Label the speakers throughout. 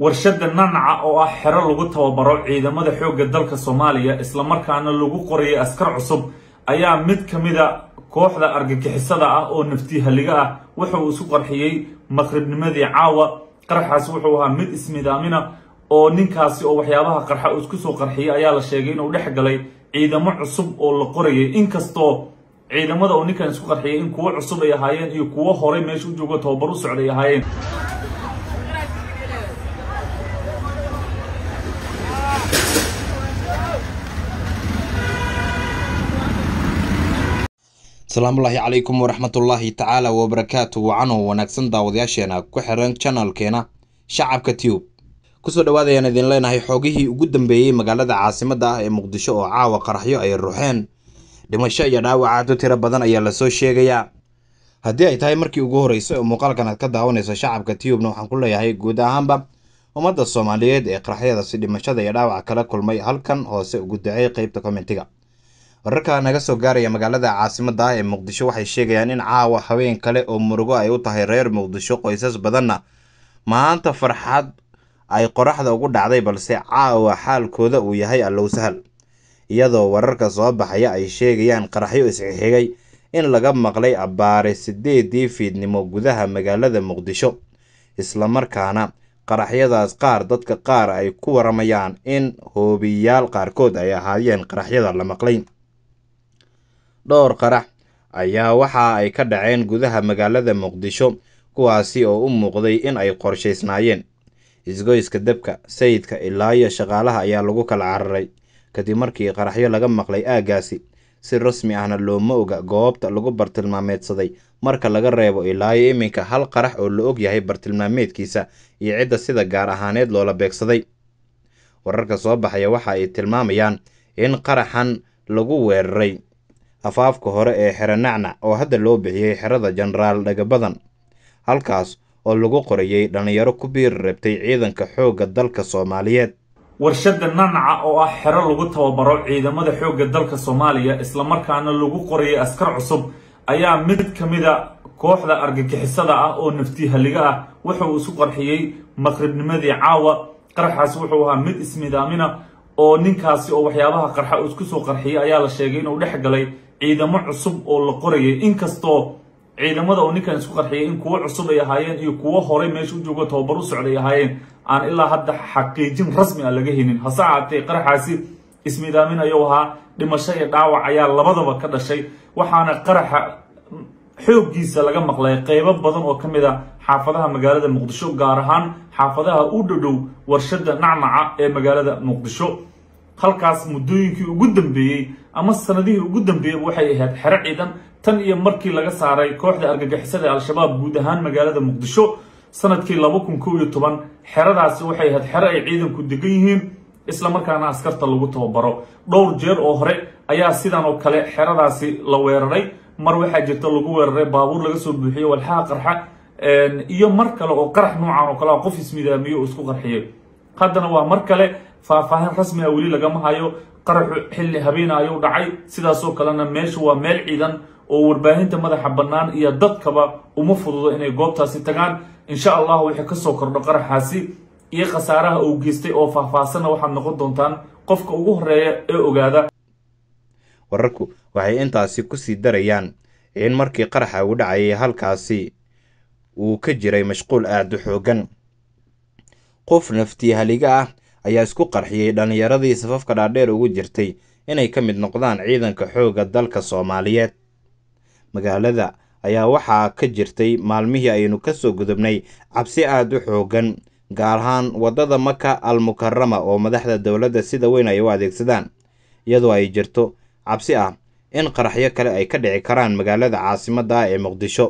Speaker 1: warshada nanca oo ah xero lagu tababaro ciidamada xoogga dalka soomaaliya islamarkaana lagu qorayay askar cusub ayaa mid ka mid a kooxda argagixisada ah oo nafti halliga ah wuxuu isu qarxiyey maqribnimadii caawa qarxaas wuxuu ahaa mid ismidaamina oo ninkaasi oo waxyaabaha qarxa isku soo qarxiyay ayaa la sheegay inuu dhex galay ciidamo cusub oo la qorayay inkastoo ciidamada oo ninkan isku qarxiyay in kuwo cusub ay ahaayeen iyo kuwo horay meesha u joogo tababar u socday ahaayeen
Speaker 2: asalaamullaahi calaykum waraxmatullaahi tacaala wabarakaatu wacanow wanaagsan daawadayaasheena ku xiran janalkeena shacabka tube kusoo dhawaad ayaan idin leenahay xoogihii ugu dambeeyey magaalada caasimadda ah ee muqdisho oo caawa qaraxyo ay ruxeen dhimasho iyo dhaawacaadu tiro badan ayaa lasoo sheegayaa haddii ay tahay markii ugu horreysay oo muuqaalkan aad ka daawanayso shacabka tubena waxaan ku leeyahay guud ahaanba ummadda soomaaliyeed ee qaraxyadaasi dhimashada iyo dhaawaca kala kulmay halkan hoose ugu dacey qaybta kommentiga wararka naga soo gaaraya magaalada caasimadda ee muqdisho waxay sheegayaan in caawa haween kale oo murugo ay u tahay reer muqdisho qoysas badanna maanta farxad ay qoraxda ugu dhacday balse caawa xaalkooda uu yahay allow sahal iyadoo wararka soo baxaya ay sheegayaan qaraxyo isxigxigay in laga maqlay abaare siddeedii fiidnimo gudaha magaalada muqdisho islamarkaana qaraxyadaas qaar dadka qaar ay ku waramayaan in hoobiyaal qaarkood ay ahaayeen qaraxyada la maqlay dhowr qarax ayaa waxa ay ka dhaceen gudaha magaalada muqdisho kuwaasi oo u muuqday in ay qorshaysnaayeen isgoyska debka sayidka ilaa iyo shaqaalaha ayaa lagu kala cararay kadib markii qaraxyo laga maqlay aaggaasi si rasmi ahna looma oga goobta lagu bartilmaameedsaday marka laga reebo ilaa iyo iminka hal qarax oo la og yahay bartilmaameedkiisa iyo cidda sida gaar ahaaneed loola beegsaday wararka soo baxaya waxa ay tilmaamayaan in qaraxan lagu weeraray afaafka hore ee xero nacnac oo hadda loo bixiyey xerada jenaraal dhagabadan halkaas oo lagu qorayey dhallinyaro ku biiri rabtay ciidanka xoogga dalka soomaaliyeed
Speaker 1: warshadda nanaca oo ah xero lagu tababaro ciidamada xoogga dalka soomaaliya islamarkaana lagu qorayay askar cusub ayaa mid ka mida ah kooxda argagixisada ah oo naftiihaliga ah wuxuu isu qarxiyey maqribnimadii caawa qarxaas wuxuu ahaa mid ismidaamina oo ninkaasi oo waxyaabaha qarxa isku soo qarxiyay ayaa la sheegay inuu dhex galay ciidamo cusub oo la qorayay inkastoo ciidamada oo ninkan isku qarxiyay in kuwo cusub ay ahaayeen iyo kuwo horay meesha u joogo tobabar u socday ay ahaayeen aan ilaa hadda xaqiijin rasmi ah laga helin hase ahaatee qaraxaasi ismiidaamin ayuu ahaa dhimasho iyo dhaawac ayaa labadaba ka dhashay waxaana qaraxa xooggiisa laga maqlay qaybo badan oo ka mid a ah xaafadaha magaalada muqdisho gaar ahaan xaafadaha u dhodhow warshadda nacnaca ee magaalada muqdisho halkaas muddooyinkii ugu dambeeyey ama sanadihii ugu dambeeyey waxay ahayd xero ciidan tan iyo markii laga saaray kooxda argagixisada ee al-shabaab guud ahaan magaalada muqdisho sanadkii laba kun kow iyo toban xeradaasi waxay ahayd xero ay ciidanku degan yihiin islamarkaana askarta lagu tababaro dhowr jeer oo hore ayaa sidan oo kale xeradaasi la weeraray mar waxaa jirta lagu weeraray baabuur laga soo buuxiyey walxaha qarxa iyo mar kale oo qarax noocan oo kale qof ismidaamiyo oo isku qarxiyay haddana waa mar kale faahfaahin rasmi ah weli lagama hayo qaraxu xilli habeenayo ayuu dhacay sidaasoo kalena meeshu waa meel ciidan oo warbaahinta madaxa bannaan iyo dadkaba uma fududo inay goobtaasi tagaan insha allah wixii kasoo kordho qaraxaasi iyo khasaaraha uu geystay oo faahfaahsanna waxaad noqon doontaan qofka ugu horeeya ee ogaada
Speaker 2: wararku waxay intaasi kusii darayaan in markii qaraxa uu dhacayay halkaasi uu ka jiray mashquul aada u xoogan qof nafti haliga ah ayaa isku qarxiyey dhallinyaradii safafka dhaadheer ugu jirtay inay ka mid noqdaan ciidanka xoogga dalka soomaaliyeed magaalada ayaa waxaa ka jirtay maalmihii aynu ka soo gudubnay cabsi aad u xooggan gaar ahaan waddada maka al mukarama oo madaxda dowladda sida weyn ay u adeegsadaan iyadoo ay jirto cabsi ah in qaraxyo kale ay ka dhici karaan magaalada caasimadda ah ee muqdisho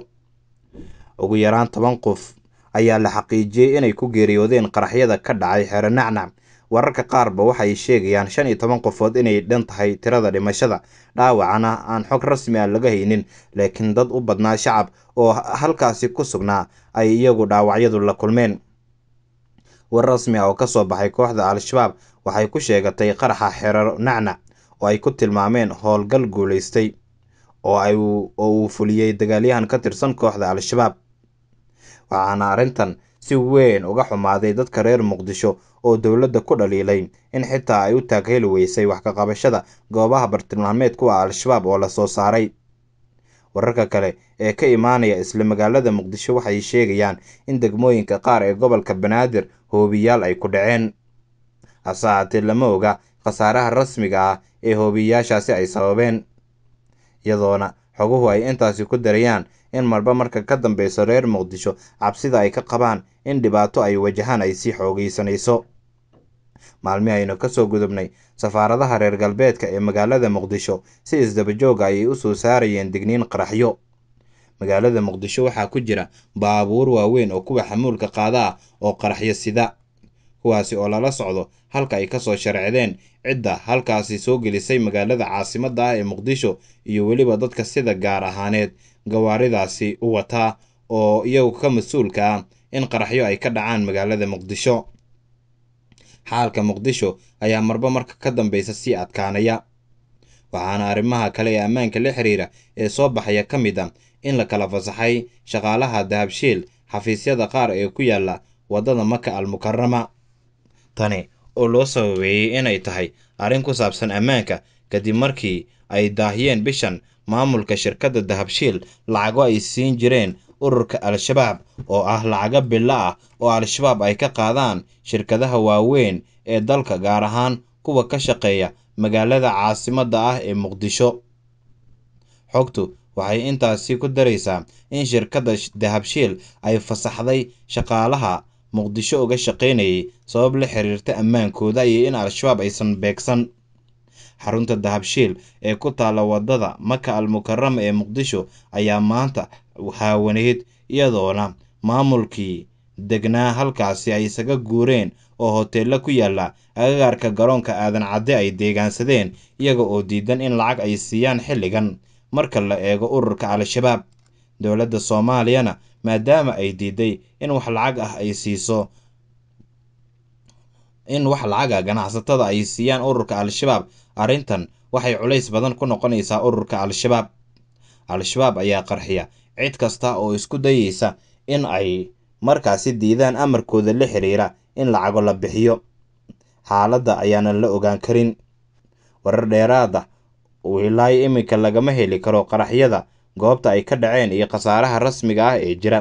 Speaker 2: ugu yaraan toban qof ayaa la xaqiijiyey inay ku geeriyoodeen qaraxyada ka dhacay xeere nacnac wararka qaarba waxay sheegayaan shan iyo toban qofood inay dhan tahay tirada dhimashada dhaawacana aan xog rasmi ah laga haynin laakiin dad u badnaa shacab oo halkaasi ku sugnaa ay iyagu dhaawacyadu la kulmeen war rasmi ah oo ka soo baxay kooxda al-shabaab waxay ku sheegatay qaraxa xeero nacna oo ay ku tilmaameen howlgal guulaystay oo uu fuliyey dagaalyahan ka tirsan kooxda al-shabaab waxaana arrintan si weyn uga xumaaday dadka reer muqdisho oo dowladda ku dhaliilay in xitaa ay u taagheli weysay wax ka qabashada goobaha kuwa al-shabaab oo la soo saaray wararka kale ee ka imaanaya isla magaalada muqdisho waxay sheegayaan in degmooyinka qaar ee gobolka banaadir hoobiyaal ay ku dhaceen hase haatee lama oga khasaaraha rasmiga ah ee hoobiyayaashaasi ay sababeen iyadoona xoguhu ay intaasi ku darayaan in marba marka ka dambeysa reer muqdisho cabsida ay ka qabaan in dhibaato ay wajahaan ay sii xoogaysanayso maalmi aynu kasoo gudubnay safaaradaha reer galbeedka ee magaalada muqdisho si isdabajooga ah ayay u soo saarayeen digniin qaraxyo magaalada muqdisho waxaa ku jira baabuur waaweyn oo kuwa xamuulka qaada ah oo qaraxyo sida kuwaasi oo lala socdo halka ay ka soo sharcdeen cidda halkaasi soo gelisay magaalada caasimadda ah ee muqdisho iyo weliba dadka sida gaar ahaaneed gawaaridaasi u wataa oo iyagu ka mas-uulka ah in qaraxyo ay ka dhacaan magaalada muqdisho xaalka muqdisho ayaa marba marka ka dambaysa sii adkaanaya waxaana arrimaha kale ee ammaanka la xiriira ee soo baxaya ka mid a ah in la kala fasaxay shaqaalaha dahabshiil xafiisyada qaar ee ku yaalla waddada maka almukarama tani oo loo sababeeyey inay tahay arrin ku saabsan ammaanka kadib markii ay daahiyeen bishan maamulka shirkadda dahabshiil lacago ay siin jireen ururka al-shabaab oo ah lacago bilo ah oo al-shabaab ay ka qaadaan shirkadaha waaweyn ee dalka gaar ahaan kuwa ka shaqeeya magaalada caasimadda ah ee muqdisho xogtu waxay intaasi ku daraysaa in shirkadda dahabshiil ay fasaxday shaqaalaha muqdisho uga shaqaynayay sabab la xiriirta ammaankooda iyo in al-shabaab aysan beegsan xarunta dahabshiil ee ku taala waddada maka al mukarama ee muqdisho ayaa maanta haawaneed iyadoona maamulkii degnaa halkaasi ay isaga guureen oo hoteella ku yaalla agagaarka garoonka aadan cadde ay deegaansadeen iyaga oo diidan in lacag ay siiyaan xilligan marka la eego ururka al-shabaab dowladda soomaaliyana maadaama ay diiday in wax lacag ah ay siiso in wax lacaga ah ganacsatada ay siiyaan ururka al-shabaab arrintan waxay culays badan ku noqonaysaa ururka al-shabaab al-shabaab ayaa qarxiya cid kasta oo isku dayeysa in ay markaasi diidaan amarkooda la xiriira in lacago la bixiyo xaaladda ayaanan la ogaan karin warar dheeraada ah, wilaay iminka lagama heli karo qaraxyada goobta ay ka dhaceen iyo khasaaraha rasmiga ah ee jira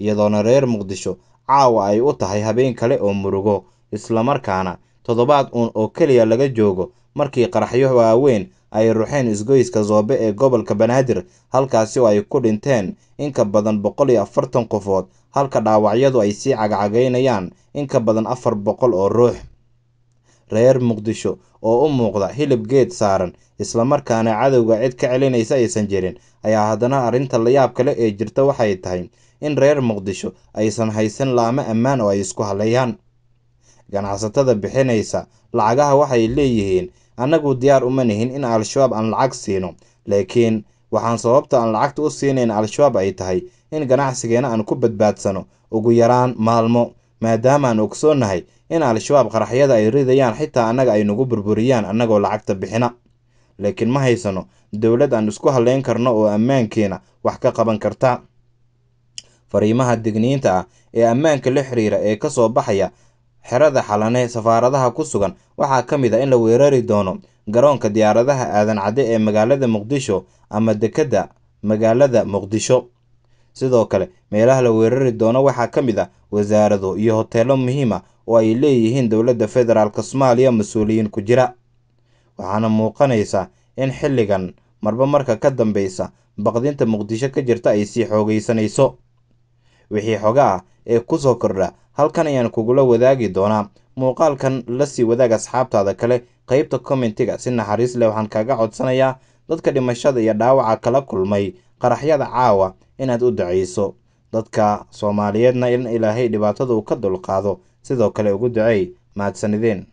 Speaker 2: iyadoona reer muqdisho caawa ay u tahay habeen kale oo murugo islamarkaana toddobaad uun oo keliya laga joogo markii qaraxyo waaweyn ay ruxeen isgoyska zoobe ee gobolka banaadir halkaasi oo ay ku dhinteen inka badan boqol iyo afartan qofood halka dhaawacyadu ay sii cagacagaynayaan inka badan afar boqol oo ruux reer muqdisho oo u muuqda hilib geed saaran islamarkaana cadowga cid ka celinaysa aysan jirin ayaa haddana arrinta layaab kale ee jirta waxay tahay in reer muqdisho aysan haysan laamo ammaan oo ay isku halleeyaan ganacsatada bixinaysa lacagaha waxay leeyihiin annagu diyaar uma nihin in al-shabaab aan lacag siino laakiin waxaan sababta aan lacagta u siinayn al-shabaab ay tahay in ganacsigeena aan ku badbaadsano ugu yaraan maalmo maadaama maadaamaan ogsoonnahay in al-shabaab qaraxyada ay ridayaan xitaa annaga ay nagu burburiyaan annagoo lacagta bixina laakiin ma haysano dowlad aan isku hallayn karno oo ammaankeena wax ka qaban karta fariimaha digniinta ah ee ammaanka la xiriira ee ka soo baxaya Xerada Xalane Safaaradaha ku sugan waxaa ka mid a in la weerari doono garoonka diyaaradaha aadan cadde ee magaalada Muqdisho ama dekedda magaalada Muqdisho. Sidoo kale, meelaha la weerari doono waxaa ka mid ah wasaarado iyo hoteelo muhiima oo ay leeyihiin dowladda federaalka Soomaaliya uuliyiin ku jira. Waxaana muuqanaysa in xilligan marba marka ka dambeysa baqdinta Muqdisho ka jirta ay sii xoogeysaneyso. Wixii xoogaa ah ee ku soo kordha halkan ayaan kugula wadaagi doonaa muuqaalkan la sii wadaag asxaabtaada kale qaybta kommentiga si naxariis leh waxaan kaaga codsanayaa dadka dhimashada iyo dhaawaca kala kulmay qaraxyada caawa inaad u ducayso dadka soomaaliyeedna in ilaahay dhibaatadu uu ka dulqaado sidoo kale ugu duceey mahadsanideen